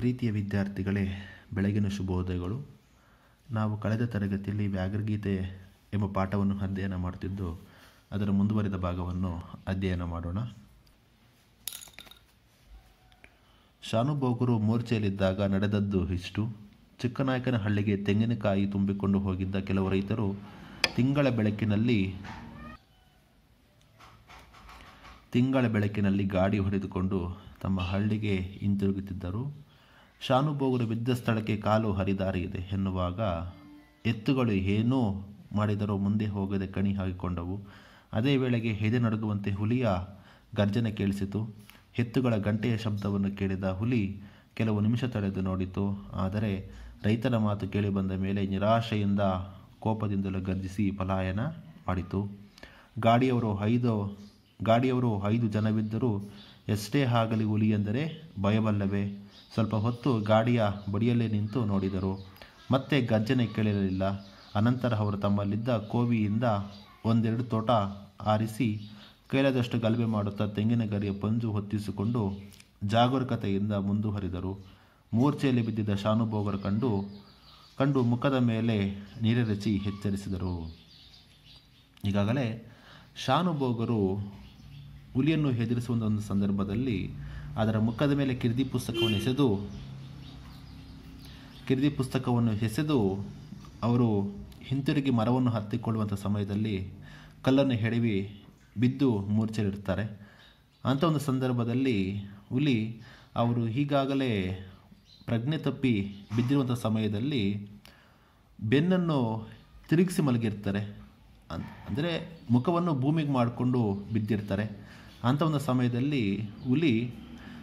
ಪ್ರೀತಿಯ ವಿದ್ಯಾರ್ಥಿಗಳೇ ಬೆಳಗಿನ ಶುಭೋದಯಗಳು ನಾವು ಕಳೆದ ತರಗತಿಯಲ್ಲಿ ವ್ಯಾಘ್ರಗೀತೆ ಎಂಬ ಪಾಠವನ್ನು ಅಧ್ಯಯನ ಮಾಡುತ್ತಿದ್ದು ಅದರ ಮುಂದುವರಿದ ಭಾಗವನ್ನು ಅಧ್ಯಯನ ಮಾಡೋಣ ಶಾನುಭೋಗರು ಮೂರ್ಛೆಯಲ್ಲಿದ್ದಾಗ ನಡೆದದ್ದು ಇಷ್ಟು ಹಳ್ಳಿಗೆ ತೆಂಗಿನಕಾಯಿ ತುಂಬಿಕೊಂಡು ಹೋಗಿದ್ದ ಕೆಲವು ರೈತರು ತಿಂಗಳ ಬೆಳಕಿನಲ್ಲಿ ತಿಂಗಳ ಬೆಳಕಿನಲ್ಲಿ ಗಾಡಿ ಹೊಡೆದುಕೊಂಡು ತಮ್ಮ ಹಳ್ಳಿಗೆ ಹಿಂತಿರುಗುತ್ತಿದ್ದರು ಶಾನುಭೋಗರು ಬಿದ್ದ ಸ್ಥಳಕ್ಕೆ ಕಾಲು ಹರಿದಾರಿಯಿದೆ ಎನ್ನುವಾಗ ಎತ್ತುಗಳು ಏನೋ ಮಾಡಿದರೂ ಮುಂದೆ ಹೋಗದೆ ಕಣಿ ಹಾಕಿಕೊಂಡವು ಅದೇ ವೇಳೆಗೆ ಹೆದೆ ನಡಗುವಂತೆ ಹುಲಿಯ ಗರ್ಜನೆ ಕೇಳಿಸಿತು ಎತ್ತುಗಳ ಗಂಟೆಯ ಶಬ್ದವನ್ನು ಕೇಳಿದ ಹುಲಿ ಕೆಲವು ನಿಮಿಷ ತಡೆದು ನೋಡಿತು ಆದರೆ ರೈತನ ಮಾತು ಕೇಳಿ ಬಂದ ಮೇಲೆ ನಿರಾಶೆಯಿಂದ ಕೋಪದಿಂದಲೂ ಗರ್ಜಿಸಿ ಪಲಾಯನ ಮಾಡಿತು ಗಾಡಿಯವರು ಐದು ಗಾಡಿಯವರು ಐದು ಜನವಿದ್ದರೂ ಎಷ್ಟೇ ಆಗಲಿ ಹುಲಿ ಎಂದರೆ ಭಯವಲ್ಲವೇ ಸ್ವಲ್ಪ ಹೊತ್ತು ಗಾಡಿಯ ಬಡಿಯಲ್ಲೇ ನಿಂತು ನೋಡಿದರು ಮತ್ತೆ ಗರ್ಜನೆ ಕೇಳಿರಲಿಲ್ಲ ಅನಂತರ ಅವರು ತಮ್ಮಲ್ಲಿದ್ದ ಕೋವಿಯಿಂದ ಒಂದೆರಡು ತೋಟ ಆರಿಸಿ ಕೈಲಾದಷ್ಟು ಗಲಭೆ ಮಾಡುತ್ತಾ ತೆಂಗಿನ ಗರಿಯ ಪಂಜು ಹೊತ್ತಿಸಿಕೊಂಡು ಜಾಗರೂಕತೆಯಿಂದ ಮುಂದುವರಿದರು ಮೂರ್ಛೆಯಲ್ಲಿ ಬಿದ್ದಿದ್ದ ಶಾನುಭೋಗರು ಕಂಡು ಕಂಡು ಮುಖದ ಮೇಲೆ ನೀರೆರಚಿ ಎಚ್ಚರಿಸಿದರು ಈಗಾಗಲೇ ಶಾನುಭೋಗರು ಹುಲಿಯನ್ನು ಹೆದರಿಸುವಂತ ಒಂದು ಸಂದರ್ಭದಲ್ಲಿ ಅದರ ಮುಖದ ಮೇಲೆ ಕಿರ್ದಿ ಪುಸ್ತಕವನ್ನು ಎಸೆದು ಕಿರ್ದಿ ಪುಸ್ತಕವನ್ನು ಎಸೆದು ಅವರು ಹಿಂತಿರುಗಿ ಮರವನ್ನು ಹತ್ತಿಕೊಳ್ಳುವಂಥ ಸಮಯದಲ್ಲಿ ಕಲ್ಲನ್ನು ಹೆಡವಿ ಬಿದ್ದು ಮೂರ್ಛೆಲಿರ್ತಾರೆ ಅಂಥ ಒಂದು ಸಂದರ್ಭದಲ್ಲಿ ಹುಲಿ ಅವರು ಈಗಾಗಲೇ ಪ್ರಜ್ಞೆ ತಪ್ಪಿ ಬಿದ್ದಿರುವಂಥ ಸಮಯದಲ್ಲಿ ಬೆನ್ನನ್ನು ತಿರುಗಿಸಿ ಮಲಗಿರ್ತಾರೆ ಅನ್ ಅಂದರೆ ಮುಖವನ್ನು ಭೂಮಿಗೆ ಮಾಡಿಕೊಂಡು ಬಿದ್ದಿರ್ತಾರೆ ಅಂಥ ಒಂದು ಸಮಯದಲ್ಲಿ ಹುಲಿ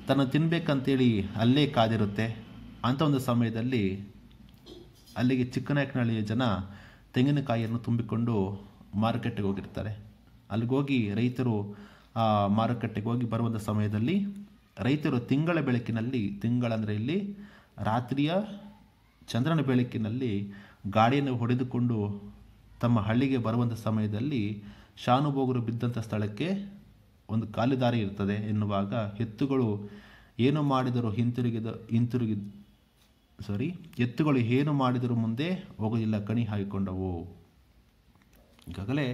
ತನ್ನ ತಿನ್ನಬೇಕಂತೇಳಿ ಅಲ್ಲೇ ಕಾದಿರುತ್ತೆ ಅಂಥ ಒಂದು ಸಮಯದಲ್ಲಿ ಅಲ್ಲಿಗೆ ಚಿಕ್ಕನಾಯಕನಹಳ್ಳಿಯ ಜನ ತೆಂಗಿನಕಾಯಿಯನ್ನು ತುಂಬಿಕೊಂಡು ಮಾರುಕಟ್ಟೆಗೆ ಹೋಗಿರ್ತಾರೆ ಅಲ್ಲಿಗೋಗಿ ರೈತರು ಮಾರುಕಟ್ಟೆಗೆ ಹೋಗಿ ಬರುವಂಥ ಸಮಯದಲ್ಲಿ ರೈತರು ತಿಂಗಳ ಬೆಳಕಿನಲ್ಲಿ ತಿಂಗಳಂದರೆ ಇಲ್ಲಿ ರಾತ್ರಿಯ ಚಂದ್ರನ ಬೆಳಕಿನಲ್ಲಿ ಗಾಡಿಯನ್ನು ಹೊಡೆದುಕೊಂಡು ತಮ್ಮ ಹಳ್ಳಿಗೆ ಬರುವಂಥ ಸಮಯದಲ್ಲಿ ಶಾನುಭೋಗರು ಬಿದ್ದಂಥ ಸ್ಥಳಕ್ಕೆ ಒಂದು ಕಾಲಿದಾರಿ ಇರ್ತದೆ ಎನ್ನುವಾಗ ಎತ್ತುಗಳು ಏನು ಮಾಡಿದರೂ ಹಿಂತಿರುಗಿದ ಹಿಂತಿರುಗಿ ಸಾರಿ ಎತ್ತುಗಳು ಏನು ಮಾಡಿದರೂ ಮುಂದೆ ಹೋಗೋದಿಲ್ಲ ಕಣಿ ಹಾಕಿಕೊಂಡವು ಈಗಾಗಲೇ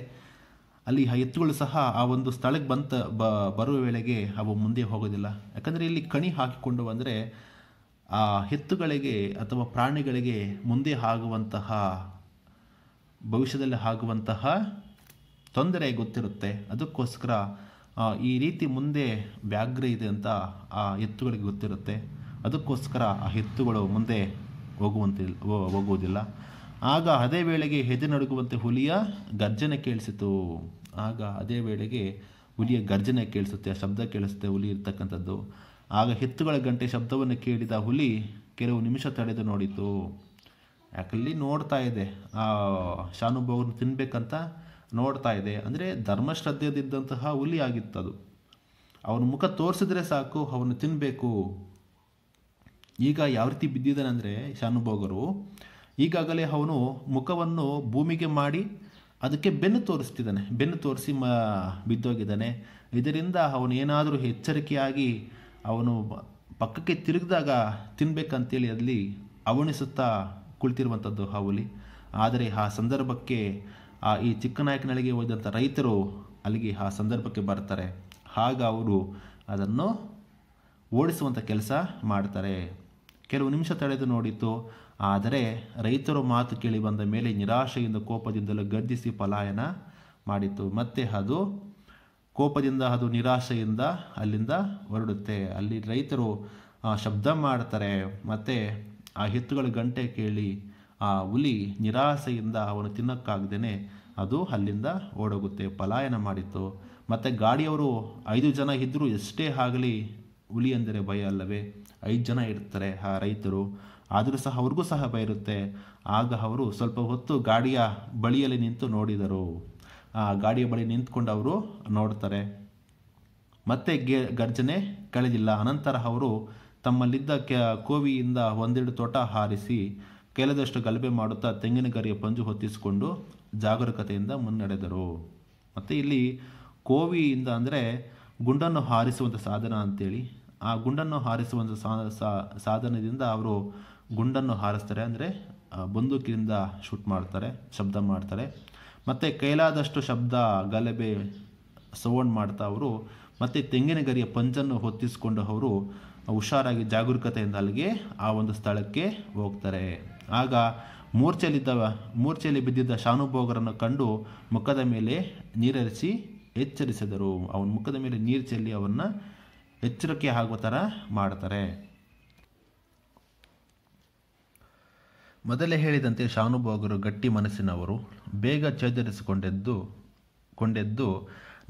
ಅಲ್ಲಿ ಆ ಎತ್ತುಗಳು ಸಹ ಆ ಒಂದು ಸ್ಥಳಕ್ಕೆ ಬಂತ ಬ ಬರುವ ವೇಳೆಗೆ ಅವು ಮುಂದೆ ಹೋಗೋದಿಲ್ಲ ಯಾಕಂದರೆ ಇಲ್ಲಿ ಕಣಿ ಹಾಕಿಕೊಂಡು ಅಂದರೆ ಆ ಎತ್ತುಗಳಿಗೆ ಅಥವಾ ಪ್ರಾಣಿಗಳಿಗೆ ಮುಂದೆ ಆಗುವಂತಹ ಭವಿಷ್ಯದಲ್ಲಿ ಆಗುವಂತಹ ತೊಂದರೆ ಗೊತ್ತಿರುತ್ತೆ ಅದಕ್ಕೋಸ್ಕರ ಈ ರೀತಿ ಮುಂದೆ ವ್ಯಾಘ್ರ ಇದೆ ಅಂತ ಆ ಎತ್ತುಗಳಿಗೆ ಗೊತ್ತಿರುತ್ತೆ ಅದಕ್ಕೋಸ್ಕರ ಆ ಎತ್ತುಗಳು ಮುಂದೆ ಹೋಗುವಂತಿಲ್ಲ ಹೋಗುವುದಿಲ್ಲ ಆಗ ಅದೇ ವೇಳೆಗೆ ಹೆದೆ ನಡುಗುವಂತೆ ಹುಲಿಯ ಗರ್ಜನೆ ಕೇಳಿಸಿತು ಆಗ ಅದೇ ವೇಳೆಗೆ ಹುಲಿಯ ಗರ್ಜನೆ ಕೇಳಿಸುತ್ತೆ ಆ ಶಬ್ದ ಕೇಳಿಸುತ್ತೆ ಹುಲಿ ಇರ್ತಕ್ಕಂಥದ್ದು ಆಗ ಎತ್ತುಗಳ ಗಂಟೆ ಶಬ್ದವನ್ನು ಕೇಳಿದ ಹುಲಿ ಕೆಲವು ನಿಮಿಷ ತಡೆದು ನೋಡಿತು ಯಾಕಲ್ಲಿ ನೋಡ್ತಾ ಇದೆ ಆ ಶಾನುಭೋಗನ ತಿನ್ನಬೇಕಂತ ನೋಡ್ತಾ ಇದೆ ಅಂದರೆ ಧರ್ಮಶ್ರದ್ಧೆದಿದ್ದಂತಹ ಹುಲಿ ಆಗಿತ್ತದು ಅವನ ಮುಖ ತೋರಿಸಿದ್ರೆ ಸಾಕು ಅವನು ತಿನ್ನಬೇಕು ಈಗ ಯಾವ ರೀತಿ ಬಿದ್ದಿದ್ದಾನೆ ಅಂದರೆ ಶಾನುಭೋಗರು ಈಗಾಗಲೇ ಅವನು ಮುಖವನ್ನು ಭೂಮಿಗೆ ಮಾಡಿ ಅದಕ್ಕೆ ಬೆನ್ನು ತೋರಿಸ್ತಿದ್ದಾನೆ ಬೆನ್ನು ತೋರಿಸಿ ಮ ಬಿದ್ದೋಗಿದ್ದಾನೆ ಇದರಿಂದ ಅವನು ಏನಾದರೂ ಎಚ್ಚರಿಕೆಯಾಗಿ ಅವನು ಪಕ್ಕಕ್ಕೆ ತಿರುಗಿದಾಗ ತಿನ್ಬೇಕಂತೇಳಿ ಅಲ್ಲಿ ಅವಣಿಸುತ್ತಾ ಕುಳಿತಿರುವಂಥದ್ದು ಹಾವುಲಿ ಆದರೆ ಆ ಸಂದರ್ಭಕ್ಕೆ ಆ ಈ ಚಿಕ್ಕನಾಯಕನಳಿಗೆ ಹೋದಂಥ ರೈತರು ಅಲ್ಲಿಗೆ ಆ ಸಂದರ್ಭಕ್ಕೆ ಬರ್ತಾರೆ ಆಗ ಅವರು ಅದನ್ನು ಓಡಿಸುವಂಥ ಕೆಲಸ ಮಾಡ್ತಾರೆ ಕೆಲವು ನಿಮಿಷ ತಡೆದು ನೋಡಿತು ಆದರೆ ರೈತರು ಮಾತು ಕೇಳಿ ಬಂದ ಮೇಲೆ ನಿರಾಶೆಯಿಂದ ಕೋಪದಿಂದಲೂ ಗರ್ಜಿಸಿ ಪಲಾಯನ ಮಾಡಿತು ಮತ್ತೆ ಅದು ಕೋಪದಿಂದ ಅದು ನಿರಾಶೆಯಿಂದ ಅಲ್ಲಿಂದ ಹೊರಡುತ್ತೆ ಅಲ್ಲಿ ರೈತರು ಶಬ್ದ ಮಾಡ್ತಾರೆ ಮತ್ತು ಆ ಎತ್ತುಗಳ ಗಂಟೆ ಕೇಳಿ ಆ ಹುಲಿ ನಿರಾಸೆಯಿಂದ ಅವನು ತಿನ್ನೋಕ್ಕಾಗ್ದೇ ಅದು ಅಲ್ಲಿಂದ ಓಡೋಗುತ್ತೆ ಪಲಾಯನ ಮಾಡಿತ್ತು ಮತ್ತು ಗಾಡಿಯವರು ಐದು ಜನ ಇದ್ದರೂ ಎಷ್ಟೇ ಆಗಲಿ ಹುಲಿ ಅಂದರೆ ಭಯ ಅಲ್ಲವೇ ಐದು ಜನ ಇರ್ತಾರೆ ಆ ರೈತರು ಆದರೂ ಸಹ ಅವ್ರಿಗೂ ಸಹ ಭಯ ಇರುತ್ತೆ ಆಗ ಅವರು ಸ್ವಲ್ಪ ಹೊತ್ತು ಗಾಡಿಯ ಬಳಿಯಲ್ಲಿ ನಿಂತು ನೋಡಿದರು ಆ ಗಾಡಿಯ ಬಳಿ ನಿಂತ್ಕೊಂಡು ಅವರು ನೋಡ್ತಾರೆ ಮತ್ತೆ ಗೆ ಗರ್ಜನೆ ಕಳೆದಿಲ್ಲ ಅನಂತರ ಅವರು ತಮ್ಮಲ್ಲಿದ್ದ ಕೆ ಕೋವಿಯಿಂದ ಒಂದೆರಡು ತೋಟ ಹಾರಿಸಿ ಕೆಲದಷ್ಟು ಗಲಭೆ ಮಾಡುತ್ತಾ ತೆಂಗಿನ ಗರಿಯ ಪಂಜು ಹೊತ್ತಿಸಿಕೊಂಡು ಜಾಗರೂಕತೆಯಿಂದ ಮುನ್ನಡೆದರು ಮತ್ತು ಇಲ್ಲಿ ಕೋವಿಯಿಂದ ಅಂದರೆ ಗುಂಡನ್ನು ಹಾರಿಸುವಂಥ ಸಾಧನ ಅಂತೇಳಿ ಆ ಗುಂಡನ್ನು ಹಾರಿಸುವಂಥ ಸಾಧನದಿಂದ ಅವರು ಗುಂಡನ್ನು ಹಾರಿಸ್ತಾರೆ ಅಂದರೆ ಬಂದೂಕಿನಿಂದ ಶೂಟ್ ಮಾಡ್ತಾರೆ ಶಬ್ದ ಮಾಡ್ತಾರೆ ಮತ್ತು ಕೈಲಾದಷ್ಟು ಶಬ್ದ ಗಲಭೆ ಸೌಂಡ್ ಮಾಡ್ತಾ ಅವರು ಮತ್ತು ತೆಂಗಿನ ಗರಿಯ ಪಂಚನ್ನು ಹೊತ್ತಿಸಿಕೊಂಡು ಅವರು ಹುಷಾರಾಗಿ ಜಾಗರೂಕತೆಯಿಂದ ಅಲ್ಲಿಗೆ ಆ ಒಂದು ಸ್ಥಳಕ್ಕೆ ಹೋಗ್ತಾರೆ ಆಗ ಮೂರ್ಛೆಯಲ್ಲಿದ್ದವ ಮೂರ್ಛೆಯಲ್ಲಿ ಬಿದ್ದಿದ್ದ ಶಾನುಭೋಗರನ್ನು ಕಂಡು ಮುಖದ ಮೇಲೆ ನೀರರಿಸಿ ಎಚ್ಚರಿಸಿದರು ಅವನ ಮುಖದ ಮೇಲೆ ನೀರು ಚೆಲ್ಲಿ ಅವನ್ನ ಎಚ್ಚರಿಕೆ ಆಗುವ ಥರ ಮಾಡ್ತಾರೆ ಮೊದಲೇ ಹೇಳಿದಂತೆ ಶಾನುಭೋಗರು ಗಟ್ಟಿ ಮನಸ್ಸಿನವರು ಬೇಗ ಚೇತರಿಸಿಕೊಂಡೆದ್ದು ಕೊಂಡೆದ್ದು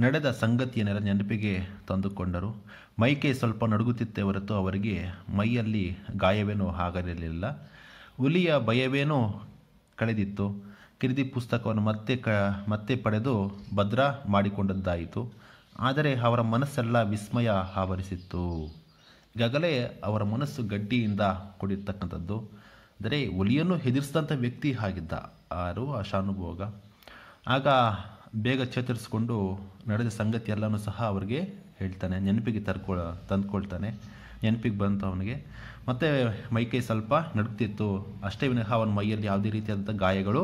ನಡೆದ ಸಂಗತಿಯನ್ನೆಲ್ಲ ನೆನಪಿಗೆ ತಂದುಕೊಂಡರು ಮೈಕೈ ಸ್ವಲ್ಪ ನಡುಗುತ್ತಿತ್ತೇ ಹೊರತು ಅವರಿಗೆ ಮೈಯಲ್ಲಿ ಗಾಯವೇನೂ ಆಗಲಿರಲಿಲ್ಲ ಹುಲಿಯ ಭಯವೇನೋ ಕಳೆದಿತ್ತು ಕಿರಿದಿ ಪುಸ್ತಕವನ್ನು ಮತ್ತೆ ಕ ಮತ್ತೆ ಪಡೆದು ಭದ್ರ ಮಾಡಿಕೊಂಡದ್ದಾಯಿತು ಆದರೆ ಅವರ ಮನಸ್ಸೆಲ್ಲ ವಿಸ್ಮಯ ಆವರಿಸಿತ್ತು ಈಗಾಗಲೇ ಅವರ ಮನಸ್ಸು ಗಡ್ಡಿಯಿಂದ ಕೂಡಿರ್ತಕ್ಕಂಥದ್ದು ಅಂದರೆ ಹುಲಿಯನ್ನು ಹೆದರಿಸಿದಂಥ ವ್ಯಕ್ತಿ ಆಗಿದ್ದ ಆರು ಆ ಶಾನುಭೋಗ ಆಗ ಬೇಗ ಚೇತರಿಸ್ಕೊಂಡು ನಡೆದ ಎಲ್ಲನೂ ಸಹ ಅವರಿಗೆ ಹೇಳ್ತಾನೆ ನೆನಪಿಗೆ ತರ್ಕೊ ತಂದುಕೊಳ್ತಾನೆ ನೆನಪಿಗೆ ಬಂತು ಅವನಿಗೆ ಮತ್ತು ಮೈಕೈ ಸ್ವಲ್ಪ ನಡುಕ್ತಿತ್ತು ಅಷ್ಟೇ ವಿನಃ ಅವನ ಮೈಯಲ್ಲಿ ಯಾವುದೇ ರೀತಿಯಾದಂಥ ಗಾಯಗಳು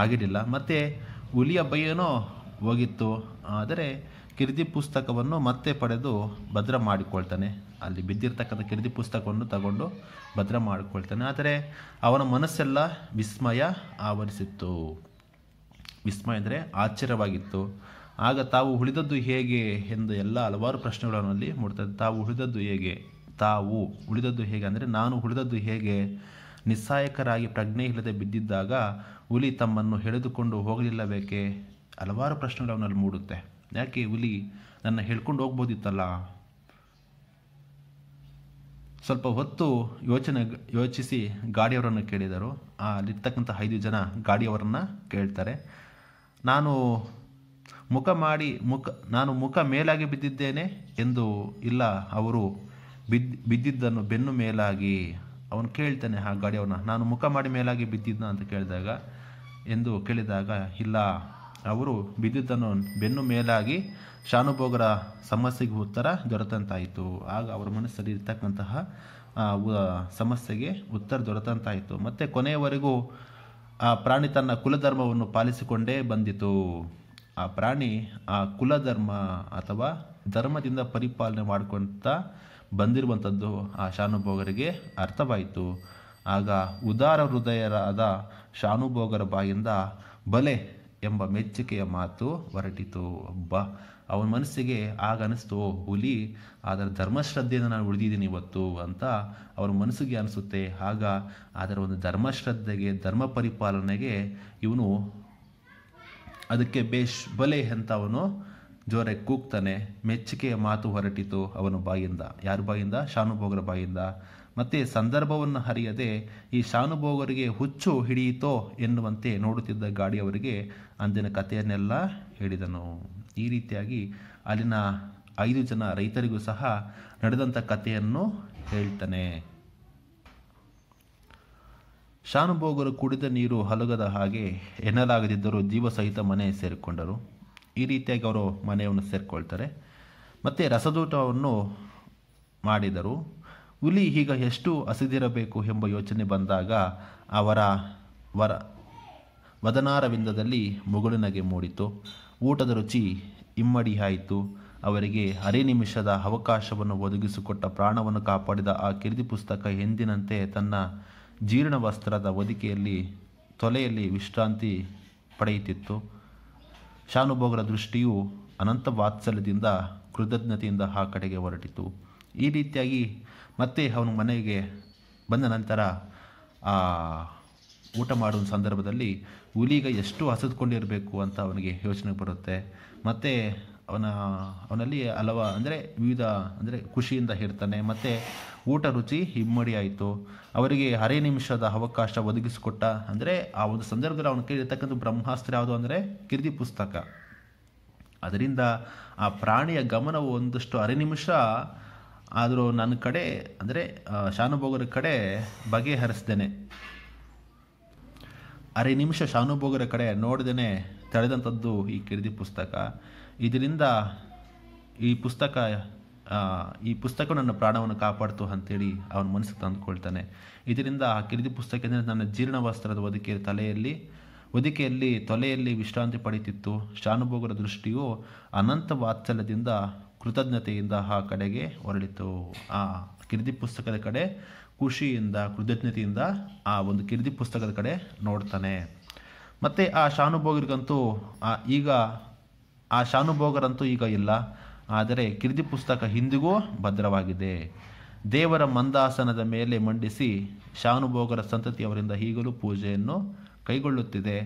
ಆಗಿರಲಿಲ್ಲ ಮತ್ತು ಹುಲಿಯ ಬೈಯನೋ ಹೋಗಿತ್ತು ಆದರೆ ಕಿರಿದಿ ಪುಸ್ತಕವನ್ನು ಮತ್ತೆ ಪಡೆದು ಭದ್ರ ಮಾಡಿಕೊಳ್ತಾನೆ ಅಲ್ಲಿ ಬಿದ್ದಿರ್ತಕ್ಕಂಥ ಕಿರ್ದಿ ಪುಸ್ತಕವನ್ನು ತಗೊಂಡು ಭದ್ರ ಮಾಡಿಕೊಳ್ತಾನೆ ಆದರೆ ಅವನ ಮನಸ್ಸೆಲ್ಲ ವಿಸ್ಮಯ ಆವರಿಸಿತ್ತು ವಿಸ್ಮಯ ಅಂದರೆ ಆಶ್ಚರ್ಯವಾಗಿತ್ತು ಆಗ ತಾವು ಉಳಿದದ್ದು ಹೇಗೆ ಎಂದು ಎಲ್ಲ ಹಲವಾರು ಪ್ರಶ್ನೆಗಳನ್ನು ಅಲ್ಲಿ ಮೂಡ್ತದೆ ತಾವು ಉಳಿದದ್ದು ಹೇಗೆ ತಾವು ಉಳಿದದ್ದು ಹೇಗೆ ಅಂದರೆ ನಾನು ಉಳಿದದ್ದು ಹೇಗೆ ನಿಸ್ಸಾಯಕರಾಗಿ ಪ್ರಜ್ಞೆ ಇಲ್ಲದೆ ಬಿದ್ದಿದ್ದಾಗ ಹುಲಿ ತಮ್ಮನ್ನು ಎಳೆದುಕೊಂಡು ಹೋಗಲಿಲ್ಲಬೇಕೆ ಹಲವಾರು ಪ್ರಶ್ನೆಗಳು ಅವನಲ್ಲಿ ಮೂಡುತ್ತೆ ಯಾಕೆ ಹುಲಿ ನನ್ನ ಹೇಳ್ಕೊಂಡು ಹೋಗ್ಬೋದಿತ್ತಲ್ಲ ಸ್ವಲ್ಪ ಹೊತ್ತು ಯೋಚನೆ ಯೋಚಿಸಿ ಗಾಡಿಯವರನ್ನು ಕೇಳಿದರು ಅಲ್ಲಿರ್ತಕ್ಕಂಥ ಐದು ಜನ ಗಾಡಿಯವರನ್ನು ಕೇಳ್ತಾರೆ ನಾನು ಮುಖ ಮಾಡಿ ಮುಖ ನಾನು ಮುಖ ಮೇಲಾಗಿ ಬಿದ್ದಿದ್ದೇನೆ ಎಂದು ಇಲ್ಲ ಅವರು ಬಿದ್ದು ಬಿದ್ದಿದ್ದನ್ನು ಬೆನ್ನು ಮೇಲಾಗಿ ಅವನು ಕೇಳ್ತಾನೆ ಆ ಗಾಡಿಯವನ ನಾನು ಮುಖ ಮಾಡಿ ಮೇಲಾಗಿ ಬಿದ್ದಿದ್ದ ಅಂತ ಕೇಳಿದಾಗ ಎಂದು ಕೇಳಿದಾಗ ಇಲ್ಲ ಅವರು ಬಿದ್ದಿದ್ದನ್ನು ಬೆನ್ನು ಮೇಲಾಗಿ ಶಾನುಭೋಗರ ಸಮಸ್ಯೆಗೆ ಉತ್ತರ ದೊರೆತಂತಾಯಿತು ಆಗ ಅವರ ಮನಸ್ಸಲ್ಲಿ ಇರ್ತಕ್ಕಂತಹ ಸಮಸ್ಯೆಗೆ ಉತ್ತರ ದೊರೆತಂತಾಯಿತು ಮತ್ತು ಕೊನೆಯವರೆಗೂ ಆ ಪ್ರಾಣಿ ತನ್ನ ಕುಲಧರ್ಮವನ್ನು ಪಾಲಿಸಿಕೊಂಡೇ ಬಂದಿತು ಆ ಪ್ರಾಣಿ ಆ ಕುಲಧರ್ಮ ಅಥವಾ ಧರ್ಮದಿಂದ ಪರಿಪಾಲನೆ ಮಾಡ್ಕೊಳ್ತಾ ಬಂದಿರುವಂಥದ್ದು ಆ ಶಾನುಭೋಗರಿಗೆ ಅರ್ಥವಾಯಿತು ಆಗ ಉದಾರ ಹೃದಯರಾದ ಶಾನುಭೋಗರ ಬಾಯಿಂದ ಬಲೆ ಎಂಬ ಮೆಚ್ಚುಗೆಯ ಮಾತು ಹೊರಟಿತು ಒಬ್ಬ ಅವನ ಮನಸ್ಸಿಗೆ ಆಗ ಅನಿಸ್ತು ಹುಲಿ ಅದರ ಧರ್ಮಶ್ರದ್ಧೆಯಿಂದ ನಾನು ಉಳಿದಿದ್ದೀನಿ ಇವತ್ತು ಅಂತ ಅವರ ಮನಸ್ಸಿಗೆ ಅನಿಸುತ್ತೆ ಆಗ ಅದರ ಒಂದು ಧರ್ಮಶ್ರದ್ಧೆಗೆ ಧರ್ಮ ಪರಿಪಾಲನೆಗೆ ಇವನು ಅದಕ್ಕೆ ಬೇಷ್ ಬಲೆ ಅಂತ ಅವನು ಜೋರೆ ಕೂಗ್ತಾನೆ ಮೆಚ್ಚುಗೆಯ ಮಾತು ಹೊರಟಿತು ಅವನು ಬಾಯಿಂದ ಯಾರ ಬಾಯಿಂದ ಶಾನುಭೋಗರ ಬಾಯಿಂದ ಮತ್ತೆ ಸಂದರ್ಭವನ್ನು ಹರಿಯದೆ ಈ ಶಾನುಭೋಗರಿಗೆ ಹುಚ್ಚು ಹಿಡಿಯಿತೋ ಎನ್ನುವಂತೆ ನೋಡುತ್ತಿದ್ದ ಗಾಡಿಯವರಿಗೆ ಅಂದಿನ ಕಥೆಯನ್ನೆಲ್ಲ ಹೇಳಿದನು ಈ ರೀತಿಯಾಗಿ ಅಲ್ಲಿನ ಐದು ಜನ ರೈತರಿಗೂ ಸಹ ನಡೆದಂಥ ಕಥೆಯನ್ನು ಹೇಳ್ತಾನೆ ಶಾನುಭೋಗರು ಕುಡಿದ ನೀರು ಹಲಗದ ಹಾಗೆ ಎನ್ನಲಾಗದಿದ್ದರೂ ಜೀವಸಹಿತ ಮನೆ ಸೇರಿಕೊಂಡರು ಈ ರೀತಿಯಾಗಿ ಅವರು ಮನೆಯನ್ನು ಸೇರಿಕೊಳ್ತಾರೆ ಮತ್ತು ರಸದೂಟವನ್ನು ಮಾಡಿದರು ಹುಲಿ ಈಗ ಎಷ್ಟು ಹಸಿದಿರಬೇಕು ಎಂಬ ಯೋಚನೆ ಬಂದಾಗ ಅವರ ವರ ವದನಾರವಿಂದದಲ್ಲಿ ಮುಗುಳಿನಗೆ ಮೂಡಿತು ಊಟದ ರುಚಿ ಆಯಿತು ಅವರಿಗೆ ಅರೆ ನಿಮಿಷದ ಅವಕಾಶವನ್ನು ಒದಗಿಸಿಕೊಟ್ಟ ಪ್ರಾಣವನ್ನು ಕಾಪಾಡಿದ ಆ ಕಿರಿದಿ ಪುಸ್ತಕ ಎಂದಿನಂತೆ ತನ್ನ ಜೀರ್ಣ ವಸ್ತ್ರದ ಒದಿಕೆಯಲ್ಲಿ ತೊಲೆಯಲ್ಲಿ ವಿಶ್ರಾಂತಿ ಪಡೆಯುತ್ತಿತ್ತು ಶಾನುಭೋಗರ ದೃಷ್ಟಿಯು ಅನಂತ ವಾತ್ಸಲ್ಯದಿಂದ ಕೃತಜ್ಞತೆಯಿಂದ ಆ ಕಡೆಗೆ ಹೊರಟಿತು ಈ ರೀತಿಯಾಗಿ ಮತ್ತೆ ಅವನು ಮನೆಗೆ ಬಂದ ನಂತರ ಆ ಊಟ ಮಾಡುವ ಸಂದರ್ಭದಲ್ಲಿ ಹುಲಿಗ ಎಷ್ಟು ಹಸಿದುಕೊಂಡಿರಬೇಕು ಅಂತ ಅವನಿಗೆ ಯೋಚನೆ ಬರುತ್ತೆ ಮತ್ತು ಅವನ ಅವನಲ್ಲಿ ಹಲವ ಅಂದರೆ ವಿವಿಧ ಅಂದರೆ ಖುಷಿಯಿಂದ ಹೇಳ್ತಾನೆ ಮತ್ತು ಊಟ ರುಚಿ ಹಿಮ್ಮಡಿ ಆಯಿತು ಅವರಿಗೆ ಅರೆ ನಿಮಿಷದ ಅವಕಾಶ ಒದಗಿಸಿಕೊಟ್ಟ ಅಂದರೆ ಆ ಒಂದು ಸಂದರ್ಭದಲ್ಲಿ ಅವನು ಕೇಳಿರ್ತಕ್ಕಂಥ ಬ್ರಹ್ಮಾಸ್ತ್ರ ಯಾವುದು ಅಂದರೆ ಕಿರ್ದಿ ಪುಸ್ತಕ ಅದರಿಂದ ಆ ಪ್ರಾಣಿಯ ಗಮನವು ಒಂದಷ್ಟು ಅರೆ ನಿಮಿಷ ಆದರೂ ನನ್ನ ಕಡೆ ಅಂದರೆ ಶಾನುಭೋಗರ ಕಡೆ ಬಗೆಹರಿಸ್ದೇನೆ ಅರೆ ನಿಮಿಷ ಶಾನುಭೋಗರ ಕಡೆ ನೋಡ್ದೇನೆ ತಡೆದಂಥದ್ದು ಈ ಕಿರ್ದಿ ಪುಸ್ತಕ ಇದರಿಂದ ಈ ಪುಸ್ತಕ ಈ ಪುಸ್ತಕ ನನ್ನ ಪ್ರಾಣವನ್ನು ಕಾಪಾಡ್ತು ಅಂತೇಳಿ ಅವನ ಮನಸ್ಸಿಗೆ ತಂದುಕೊಳ್ತಾನೆ ಇದರಿಂದ ಆ ಕಿರಿದಿ ಪುಸ್ತಕದಿಂದ ನನ್ನ ಜೀರ್ಣವಸ್ತ್ರದ ಒದಿಕೆ ತಲೆಯಲ್ಲಿ ಒದಿಕೆಯಲ್ಲಿ ತೊಲೆಯಲ್ಲಿ ವಿಶ್ರಾಂತಿ ಪಡೆಯುತ್ತಿತ್ತು ಶಾನುಭೋಗರ ದೃಷ್ಟಿಯು ಅನಂತ ವಾತ್ಸಲ್ಯದಿಂದ ಕೃತಜ್ಞತೆಯಿಂದ ಆ ಕಡೆಗೆ ಹೊರಳಿತು ಆ ಕಿರಿದಿ ಪುಸ್ತಕದ ಕಡೆ ಖುಷಿಯಿಂದ ಕೃತಜ್ಞತೆಯಿಂದ ಆ ಒಂದು ಕಿರಿದಿ ಪುಸ್ತಕದ ಕಡೆ ನೋಡ್ತಾನೆ ಮತ್ತು ಆ ಶಾನುಭೋಗರಿಗಂತೂ ಈಗ ಆ ಶಾನುಭೋಗರಂತೂ ಈಗ ಇಲ್ಲ ಆದರೆ ಕಿರ್ದಿ ಪುಸ್ತಕ ಹಿಂದಿಗೂ ಭದ್ರವಾಗಿದೆ ದೇವರ ಮಂದಾಸನದ ಮೇಲೆ ಮಂಡಿಸಿ ಶಾನುಭೋಗರ ಸಂತತಿಯವರಿಂದ ಈಗಲೂ ಪೂಜೆಯನ್ನು ಕೈಗೊಳ್ಳುತ್ತಿದೆ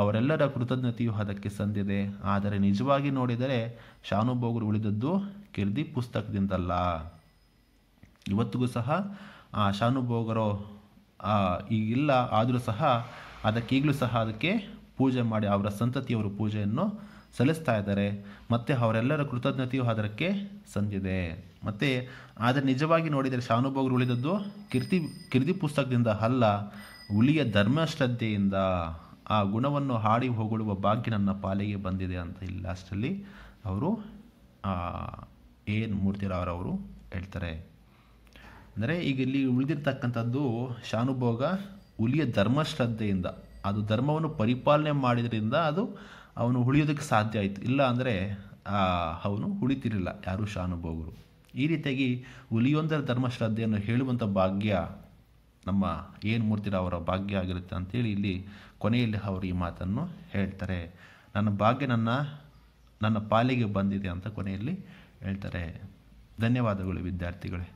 ಅವರೆಲ್ಲರ ಕೃತಜ್ಞತೆಯು ಅದಕ್ಕೆ ಸಂದಿದೆ ಆದರೆ ನಿಜವಾಗಿ ನೋಡಿದರೆ ಶಾನುಭೋಗರು ಉಳಿದದ್ದು ಕಿರ್ದಿ ಪುಸ್ತಕದಿಂದಲ್ಲ ಇವತ್ತಿಗೂ ಸಹ ಆ ಶಾನುಭೋಗರು ಈಗಿಲ್ಲ ಆದರೂ ಸಹ ಅದಕ್ಕೀಗಲೂ ಸಹ ಅದಕ್ಕೆ ಪೂಜೆ ಮಾಡಿ ಅವರ ಸಂತತಿಯವರು ಪೂಜೆಯನ್ನು ಸಲ್ಲಿಸ್ತಾ ಇದ್ದಾರೆ ಮತ್ತು ಅವರೆಲ್ಲರ ಕೃತಜ್ಞತೆಯು ಅದಕ್ಕೆ ಸಂದಿದೆ ಮತ್ತು ಆದರೆ ನಿಜವಾಗಿ ನೋಡಿದರೆ ಶಾನುಭೋಗರು ಉಳಿದದ್ದು ಕೀರ್ತಿ ಕೀರ್ತಿ ಪುಸ್ತಕದಿಂದ ಅಲ್ಲ ಹುಲಿಯ ಧರ್ಮಶ್ರದ್ಧೆಯಿಂದ ಆ ಗುಣವನ್ನು ಹಾಡಿ ಹೋಗುವ ಭಾಗ್ಯ ನನ್ನ ಪಾಲಿಗೆ ಬಂದಿದೆ ಅಂತ ಇಲ್ಲಿ ಲಾಸ್ಟಲ್ಲಿ ಅವರು ಎನ್ ಮೂರ್ತಿರಾವ್ರವರು ಹೇಳ್ತಾರೆ ಅಂದರೆ ಈಗ ಇಲ್ಲಿ ಉಳಿದಿರ್ತಕ್ಕಂಥದ್ದು ಶಾನುಭೋಗ ಹುಲಿಯ ಧರ್ಮಶ್ರದ್ಧೆಯಿಂದ ಅದು ಧರ್ಮವನ್ನು ಪರಿಪಾಲನೆ ಮಾಡಿದ್ರಿಂದ ಅದು ಅವನು ಉಳಿಯೋದಕ್ಕೆ ಸಾಧ್ಯ ಆಯಿತು ಇಲ್ಲ ಅಂದರೆ ಅವನು ಉಳಿತಿರಲಿಲ್ಲ ಯಾರೂ ಶಾನುಭೋಗರು ಈ ರೀತಿಯಾಗಿ ಹುಲಿಯೊಂದರ ಧರ್ಮಶ್ರದ್ಧೆಯನ್ನು ಹೇಳುವಂಥ ಭಾಗ್ಯ ನಮ್ಮ ಏನು ಮೂರ್ತಿರ ಅವರ ಭಾಗ್ಯ ಆಗಿರುತ್ತೆ ಅಂತೇಳಿ ಇಲ್ಲಿ ಕೊನೆಯಲ್ಲಿ ಅವರು ಈ ಮಾತನ್ನು ಹೇಳ್ತಾರೆ ನನ್ನ ಭಾಗ್ಯ ನನ್ನ ನನ್ನ ಪಾಲಿಗೆ ಬಂದಿದೆ ಅಂತ ಕೊನೆಯಲ್ಲಿ ಹೇಳ್ತಾರೆ ಧನ್ಯವಾದಗಳು ವಿದ್ಯಾರ್ಥಿಗಳೇ